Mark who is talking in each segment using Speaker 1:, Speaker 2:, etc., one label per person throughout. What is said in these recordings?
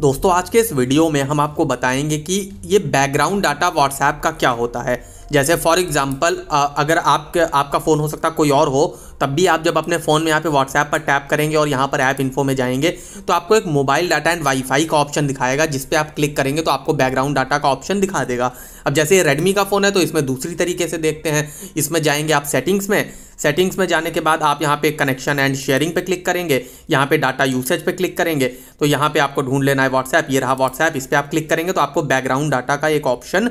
Speaker 1: दोस्तों आज के इस वीडियो में हम आपको बताएंगे कि ये बैकग्राउंड डाटा व्हाट्सएप का क्या होता है जैसे फॉर एग्जांपल अगर आप आपका फ़ोन हो सकता कोई और हो तब भी आप जब अपने फ़ोन में यहाँ पे व्हाट्सएप पर टैप करेंगे और यहाँ पर ऐप इन्फो में जाएंगे तो आपको एक मोबाइल डाटा एंड वाईफाई का ऑप्शन दिखाएगा जिस पर आप क्लिक करेंगे तो आपको बैकग्राउंड डाटा का ऑप्शन दिखा देगा अब जैसे रेडमी का फ़ोन है तो इसमें दूसरी तरीके से देखते हैं इसमें जाएंगे आप सेटिंग्स में सेटिंग्स में जाने के बाद आप यहाँ पे कनेक्शन एंड शेयरिंग पे क्लिक करेंगे यहाँ पे डाटा यूसेज पे क्लिक करेंगे तो यहाँ पे आपको ढूंढ लेना है व्हाट्सएप ये रहा व्हाट्सएप इस पर आप क्लिक करेंगे तो आपको बैकग्राउंड डाटा का एक ऑप्शन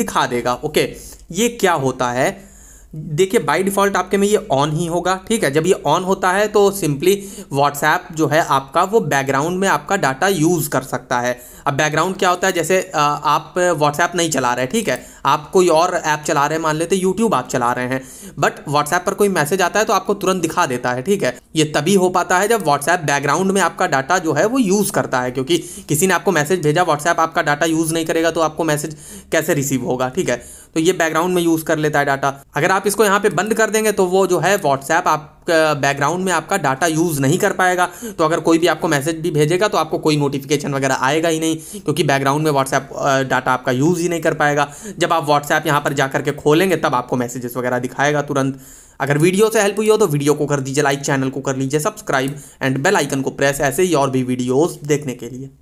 Speaker 1: दिखा देगा ओके ये क्या होता है देखिए बाय डिफ़ॉल्ट आपके में ये ऑन ही होगा ठीक है जब ये ऑन होता है तो सिंपली व्हाट्सएप जो है आपका वो बैकग्राउंड में आपका डाटा यूज़ कर सकता है अब बैकग्राउंड क्या होता है जैसे आप व्हाट्सएप नहीं चला रहे ठीक है आप कोई और ऐप चला रहे हैं मान लेते यूट्यूब आप चला रहे हैं बट व्हाट्सएप पर कोई मैसेज आता है तो आपको तुरंत दिखा देता है ठीक है ये तभी हो पाता है जब व्हाट्सएप बैकग्राउंड में आपका डाटा जो है वो यूज़ करता है क्योंकि किसी ने आपको मैसेज भेजा व्हाट्सएप आपका डाटा यूज़ नहीं करेगा तो आपको मैसेज कैसे रिसीव होगा ठीक है तो ये बैकग्राउंड में यूज़ कर लेता है डाटा अगर आप इसको यहाँ पे बंद कर देंगे तो वो जो है व्हाट्सएप आप बैकग्राउंड में आपका डाटा यूज़ नहीं कर पाएगा तो अगर कोई भी आपको मैसेज भी भेजेगा तो आपको कोई नोटिफिकेशन वगैरह आएगा ही नहीं क्योंकि बैकग्राउंड में व्हाट्सएप डाटा आपका यूज़ ही नहीं कर पाएगा जब आप व्हाट्सएप यहाँ पर जाकर के खोलेंगे तब आपको मैसेजेस वगैरह दिखाएगा तुरंत अगर वीडियो से हेल्प हुई हो तो वीडियो को कर दीजिए लाइक चैनल को कर लीजिए सब्सक्राइब एंड बेल आइकन को प्रेस ऐसे ही और भी वीडियोस देखने के लिए